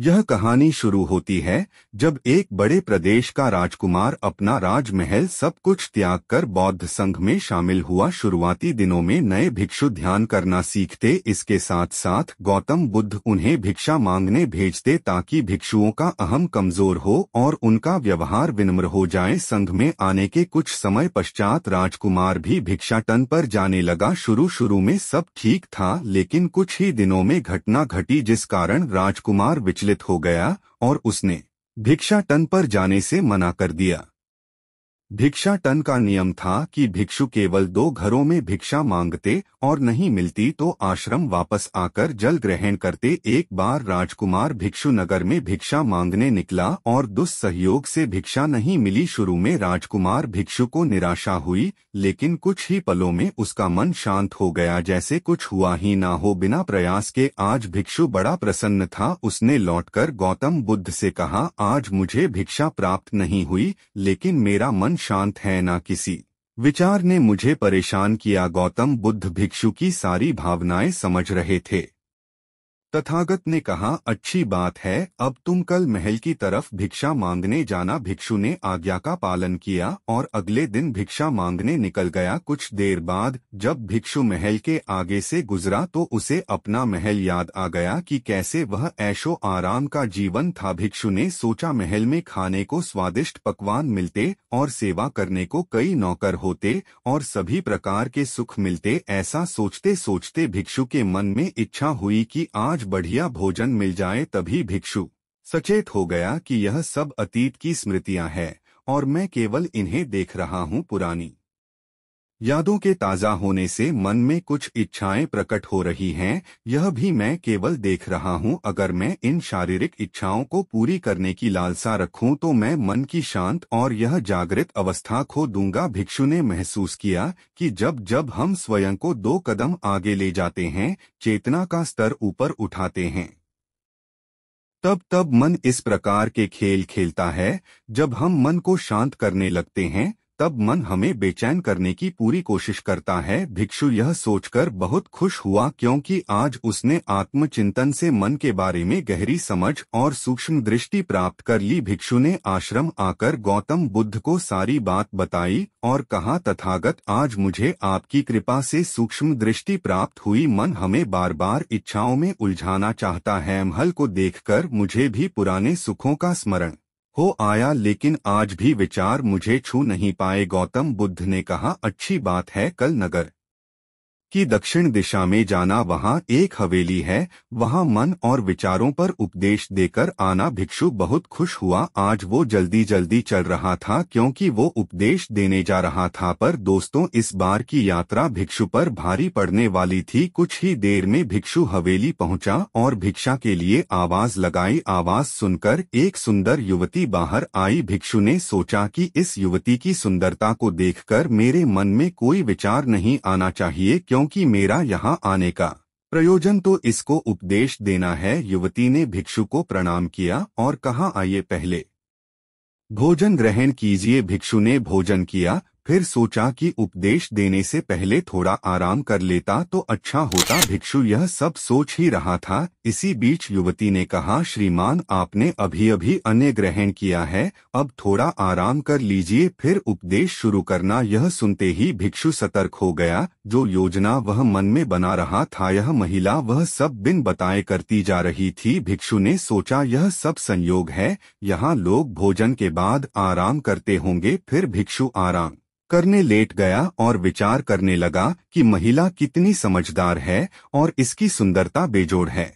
यह कहानी शुरू होती है जब एक बड़े प्रदेश का राजकुमार अपना राजमहल सब कुछ त्याग कर बौद्ध संघ में शामिल हुआ शुरुआती दिनों में नए भिक्षु ध्यान करना सीखते इसके साथ साथ गौतम बुद्ध उन्हें भिक्षा मांगने भेजते ताकि भिक्षुओं का अहम कमजोर हो और उनका व्यवहार विनम्र हो जाए संघ में आने के कुछ समय पश्चात राजकुमार भी भिक्षा टन पर जाने लगा शुरू शुरू में सब ठीक था लेकिन कुछ ही दिनों में घटना घटी जिस कारण राजकुमार विचलित हो गया और उसने भिक्षा टन पर जाने से मना कर दिया भिक्षा टन का नियम था कि भिक्षु केवल दो घरों में भिक्षा मांगते और नहीं मिलती तो आश्रम वापस आकर जल ग्रहण करते एक बार राजकुमार भिक्षु नगर में भिक्षा मांगने निकला और दुस्सहयोग से भिक्षा नहीं मिली शुरू में राजकुमार भिक्षु को निराशा हुई लेकिन कुछ ही पलों में उसका मन शांत हो गया जैसे कुछ हुआ ही ना हो बिना प्रयास के आज भिक्षु बड़ा प्रसन्न था उसने लौट गौतम बुद्ध से कहा आज मुझे भिक्षा प्राप्त नहीं हुई लेकिन मेरा मन शांत है ना किसी विचार ने मुझे परेशान किया गौतम बुद्ध भिक्षु की सारी भावनाएं समझ रहे थे तथागत ने कहा अच्छी बात है अब तुम कल महल की तरफ भिक्षा मांगने जाना भिक्षु ने आज्ञा का पालन किया और अगले दिन भिक्षा मांगने निकल गया कुछ देर बाद जब भिक्षु महल के आगे से गुजरा तो उसे अपना महल याद आ गया कि कैसे वह ऐशो आराम का जीवन था भिक्षु ने सोचा महल में खाने को स्वादिष्ट पकवान मिलते और सेवा करने को कई नौकर होते और सभी प्रकार के सुख मिलते ऐसा सोचते सोचते भिक्षु के मन में इच्छा हुई की आज आज बढ़िया भोजन मिल जाए तभी भिक्षु सचेत हो गया कि यह सब अतीत की स्मृतियां हैं और मैं केवल इन्हें देख रहा हूं पुरानी यादों के ताज़ा होने से मन में कुछ इच्छाएं प्रकट हो रही हैं यह भी मैं केवल देख रहा हूं अगर मैं इन शारीरिक इच्छाओं को पूरी करने की लालसा रखूं तो मैं मन की शांत और यह जागृत अवस्था खो दूंगा भिक्षु ने महसूस किया कि जब जब हम स्वयं को दो कदम आगे ले जाते हैं चेतना का स्तर ऊपर उठाते हैं तब तब मन इस प्रकार के खेल खेलता है जब हम मन को शांत करने लगते हैं तब मन हमें बेचैन करने की पूरी कोशिश करता है भिक्षु यह सोचकर बहुत खुश हुआ क्योंकि आज उसने आत्मचिंतन से मन के बारे में गहरी समझ और सूक्ष्म दृष्टि प्राप्त कर ली भिक्षु ने आश्रम आकर गौतम बुद्ध को सारी बात बताई और कहा तथागत आज मुझे आपकी कृपा से सूक्ष्म दृष्टि प्राप्त हुई मन हमें बार बार इच्छाओं में उलझाना चाहता है महल को देख मुझे भी पुराने सुखों का स्मरण हो आया लेकिन आज भी विचार मुझे छू नहीं पाए गौतम बुद्ध ने कहा अच्छी बात है कल नगर कि दक्षिण दिशा में जाना वहाँ एक हवेली है वहाँ मन और विचारों पर उपदेश देकर आना भिक्षु बहुत खुश हुआ आज वो जल्दी जल्दी चल रहा था क्योंकि वो उपदेश देने जा रहा था पर दोस्तों इस बार की यात्रा भिक्षु पर भारी पड़ने वाली थी कुछ ही देर में भिक्षु हवेली पहुँचा और भिक्षा के लिए आवाज लगाई आवाज सुनकर एक सुंदर युवती बाहर आई भिक्षु ने सोचा की इस युवती की सुंदरता को देख मेरे मन में कोई विचार नहीं आना चाहिए क्यों क्योंकि मेरा यहाँ आने का प्रयोजन तो इसको उपदेश देना है युवती ने भिक्षु को प्रणाम किया और कहा आइए पहले भोजन ग्रहण कीजिए भिक्षु ने भोजन किया फिर सोचा कि उपदेश देने से पहले थोड़ा आराम कर लेता तो अच्छा होता भिक्षु यह सब सोच ही रहा था इसी बीच युवती ने कहा श्रीमान आपने अभी अभी अन्य ग्रहण किया है अब थोड़ा आराम कर लीजिए फिर उपदेश शुरू करना यह सुनते ही भिक्षु सतर्क हो गया जो योजना वह मन में बना रहा था यह महिला वह सब बिन बताए करती जा रही थी भिक्षु ने सोचा यह सब संयोग है यहाँ लोग भोजन के बाद आराम करते होंगे फिर भिक्षु आराम करने लेट गया और विचार करने लगा कि महिला कितनी समझदार है और इसकी सुंदरता बेजोड़ है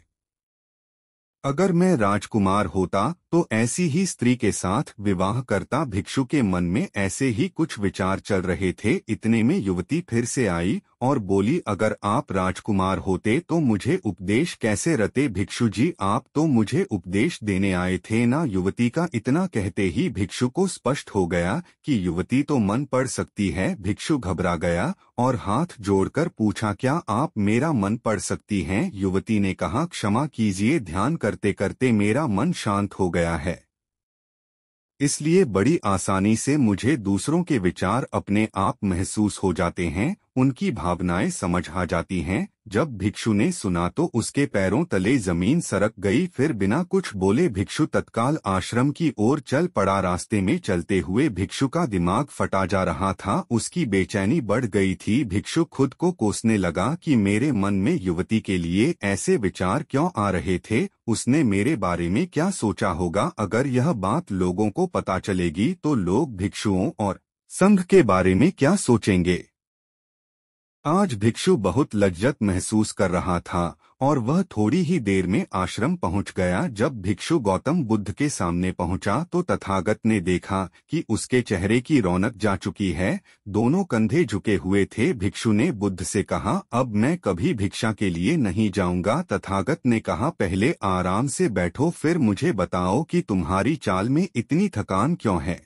अगर मैं राजकुमार होता तो ऐसी ही स्त्री के साथ विवाह करता भिक्षु के मन में ऐसे ही कुछ विचार चल रहे थे इतने में युवती फिर से आई और बोली अगर आप राजकुमार होते तो मुझे उपदेश कैसे रते भिक्षु जी आप तो मुझे उपदेश देने आए थे ना युवती का इतना कहते ही भिक्षु को स्पष्ट हो गया कि युवती तो मन पढ़ सकती है भिक्षु घबरा गया और हाथ जोड़कर पूछा क्या आप मेरा मन पढ़ सकती हैं युवती ने कहा क्षमा कीजिए ध्यान करते करते मेरा मन शांत हो गया है इसलिए बड़ी आसानी से मुझे दूसरों के विचार अपने आप महसूस हो जाते हैं उनकी भावनाएं समझ आ जाती हैं जब भिक्षु ने सुना तो उसके पैरों तले जमीन सरक गई फिर बिना कुछ बोले भिक्षु तत्काल आश्रम की ओर चल पड़ा रास्ते में चलते हुए भिक्षु का दिमाग फटा जा रहा था उसकी बेचैनी बढ़ गई थी भिक्षु खुद को कोसने लगा कि मेरे मन में युवती के लिए ऐसे विचार क्यों आ रहे थे उसने मेरे बारे में क्या सोचा होगा अगर यह बात लोगों को पता चलेगी तो लोग भिक्षुओं और संघ के बारे में क्या सोचेंगे आज भिक्षु बहुत लज्जत महसूस कर रहा था और वह थोड़ी ही देर में आश्रम पहुंच गया जब भिक्षु गौतम बुद्ध के सामने पहुंचा तो तथागत ने देखा कि उसके चेहरे की रौनक जा चुकी है दोनों कंधे झुके हुए थे भिक्षु ने बुद्ध से कहा अब मैं कभी भिक्षा के लिए नहीं जाऊंगा तथागत ने कहा पहले आराम से बैठो फिर मुझे बताओ कि तुम्हारी चाल में इतनी थकान क्यों है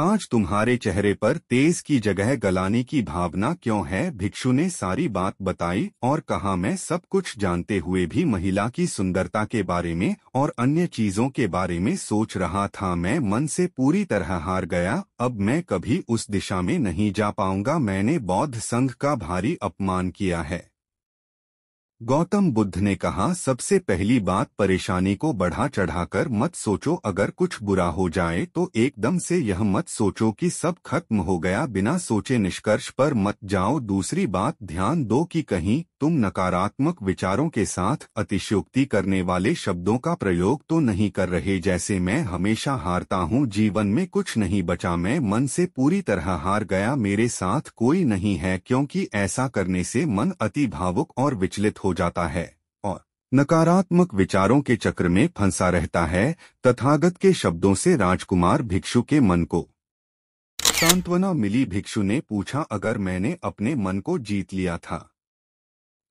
आज तुम्हारे चेहरे पर तेज की जगह गलाने की भावना क्यों है भिक्षु ने सारी बात बताई और कहा मैं सब कुछ जानते हुए भी महिला की सुंदरता के बारे में और अन्य चीजों के बारे में सोच रहा था मैं मन से पूरी तरह हार गया अब मैं कभी उस दिशा में नहीं जा पाऊंगा मैंने बौद्ध संघ का भारी अपमान किया है गौतम बुद्ध ने कहा सबसे पहली बात परेशानी को बढ़ा चढ़ाकर मत सोचो अगर कुछ बुरा हो जाए तो एकदम से यह मत सोचो कि सब खत्म हो गया बिना सोचे निष्कर्ष पर मत जाओ दूसरी बात ध्यान दो कि कहीं तुम नकारात्मक विचारों के साथ अतिशयोक्ति करने वाले शब्दों का प्रयोग तो नहीं कर रहे जैसे मैं हमेशा हारता हूँ जीवन में कुछ नहीं बचा मैं मन से पूरी तरह हार गया मेरे साथ कोई नहीं है क्योंकि ऐसा करने से मन अति भावुक और विचलित हो हो जाता है और नकारात्मक विचारों के चक्र में फंसा रहता है तथागत के शब्दों से राजकुमार भिक्षु के मन को सांत्वना मिली भिक्षु ने पूछा अगर मैंने अपने मन को जीत लिया था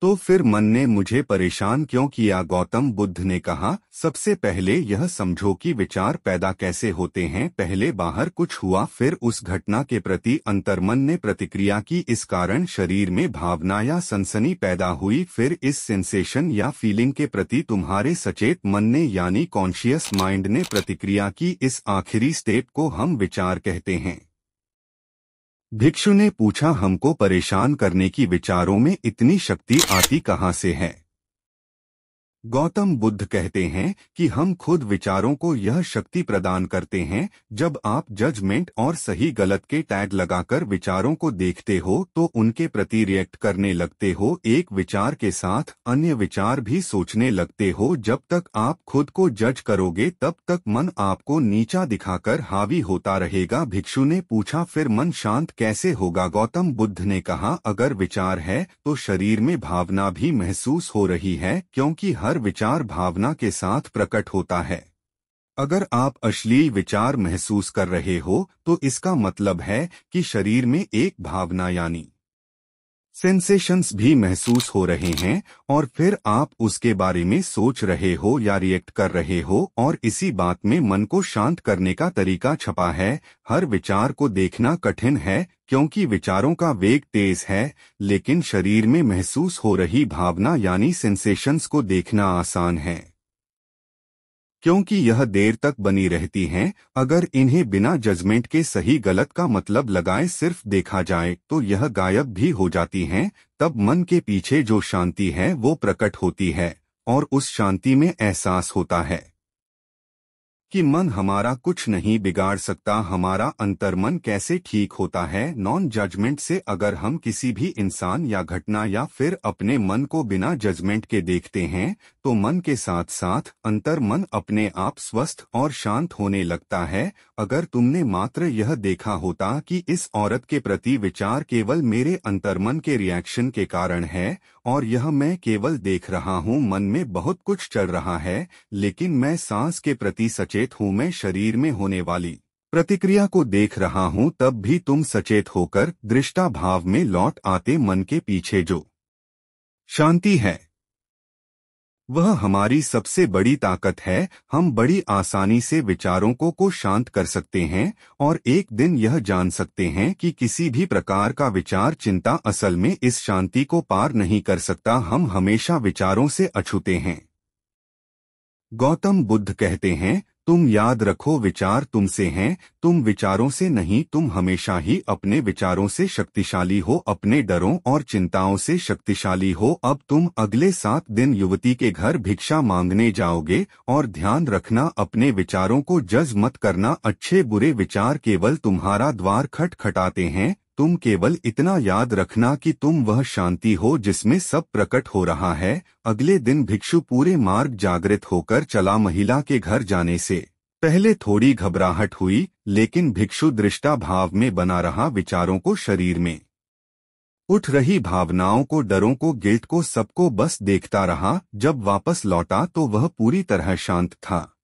तो फिर मन ने मुझे परेशान क्यों किया गौतम बुद्ध ने कहा सबसे पहले यह समझो कि विचार पैदा कैसे होते हैं पहले बाहर कुछ हुआ फिर उस घटना के प्रति अंतर्मन ने प्रतिक्रिया की इस कारण शरीर में भावना या सनसनी पैदा हुई फिर इस सेंसेशन या फीलिंग के प्रति तुम्हारे सचेत मन ने यानी कॉन्शियस माइंड ने प्रतिक्रिया की इस आखिरी स्टेप को हम विचार कहते हैं भिक्षु ने पूछा हमको परेशान करने की विचारों में इतनी शक्ति आती कहाँ से है गौतम बुद्ध कहते हैं कि हम खुद विचारों को यह शक्ति प्रदान करते हैं जब आप जजमेंट और सही गलत के टैग लगाकर विचारों को देखते हो तो उनके प्रति रिएक्ट करने लगते हो एक विचार के साथ अन्य विचार भी सोचने लगते हो जब तक आप खुद को जज करोगे तब तक मन आपको नीचा दिखाकर हावी होता रहेगा भिक्षु ने पूछा फिर मन शांत कैसे होगा गौतम बुद्ध ने कहा अगर विचार है तो शरीर में भावना भी महसूस हो रही है क्योंकि हर हर विचार भावना के साथ प्रकट होता है अगर आप अश्लील विचार महसूस कर रहे हो तो इसका मतलब है कि शरीर में एक भावना यानी सेंसेशंस भी महसूस हो रहे हैं और फिर आप उसके बारे में सोच रहे हो या रिएक्ट कर रहे हो और इसी बात में मन को शांत करने का तरीका छपा है हर विचार को देखना कठिन है क्योंकि विचारों का वेग तेज है लेकिन शरीर में महसूस हो रही भावना यानी सेंसेशंस को देखना आसान है क्योंकि यह देर तक बनी रहती हैं अगर इन्हें बिना जजमेंट के सही गलत का मतलब लगाए सिर्फ देखा जाए तो यह गायब भी हो जाती हैं तब मन के पीछे जो शांति है वो प्रकट होती है और उस शांति में एहसास होता है कि मन हमारा कुछ नहीं बिगाड़ सकता हमारा अंतर्मन कैसे ठीक होता है नॉन जजमेंट से अगर हम किसी भी इंसान या घटना या फिर अपने मन को बिना जजमेंट के देखते हैं तो मन के साथ साथ अंतर्मन अपने आप स्वस्थ और शांत होने लगता है अगर तुमने मात्र यह देखा होता कि इस औरत के प्रति विचार केवल मेरे अंतर्मन के रिएक्शन के कारण है और यह मैं केवल देख रहा हूँ मन में बहुत कुछ चल रहा है लेकिन मैं सांस के प्रति सचे सचेत हूं मैं शरीर में होने वाली प्रतिक्रिया को देख रहा हूं तब भी तुम सचेत होकर दृष्टा भाव में लौट आते मन के पीछे जो शांति है वह हमारी सबसे बड़ी ताकत है हम बड़ी आसानी से विचारों को को शांत कर सकते हैं और एक दिन यह जान सकते हैं कि किसी भी प्रकार का विचार चिंता असल में इस शांति को पार नहीं कर सकता हम हमेशा विचारों से अछूते हैं गौतम बुद्ध कहते हैं तुम याद रखो विचार तुमसे हैं तुम विचारों से नहीं तुम हमेशा ही अपने विचारों से शक्तिशाली हो अपने डरों और चिंताओं से शक्तिशाली हो अब तुम अगले सात दिन युवती के घर भिक्षा मांगने जाओगे और ध्यान रखना अपने विचारों को जज मत करना अच्छे बुरे विचार केवल तुम्हारा द्वार खटखटाते हैं तुम केवल इतना याद रखना कि तुम वह शांति हो जिसमें सब प्रकट हो रहा है अगले दिन भिक्षु पूरे मार्ग जागृत होकर चला महिला के घर जाने से पहले थोड़ी घबराहट हुई लेकिन भिक्षु दृष्टा भाव में बना रहा विचारों को शरीर में उठ रही भावनाओं को डरों को गिल्ट को सबको बस देखता रहा जब वापस लौटा तो वह पूरी तरह शांत था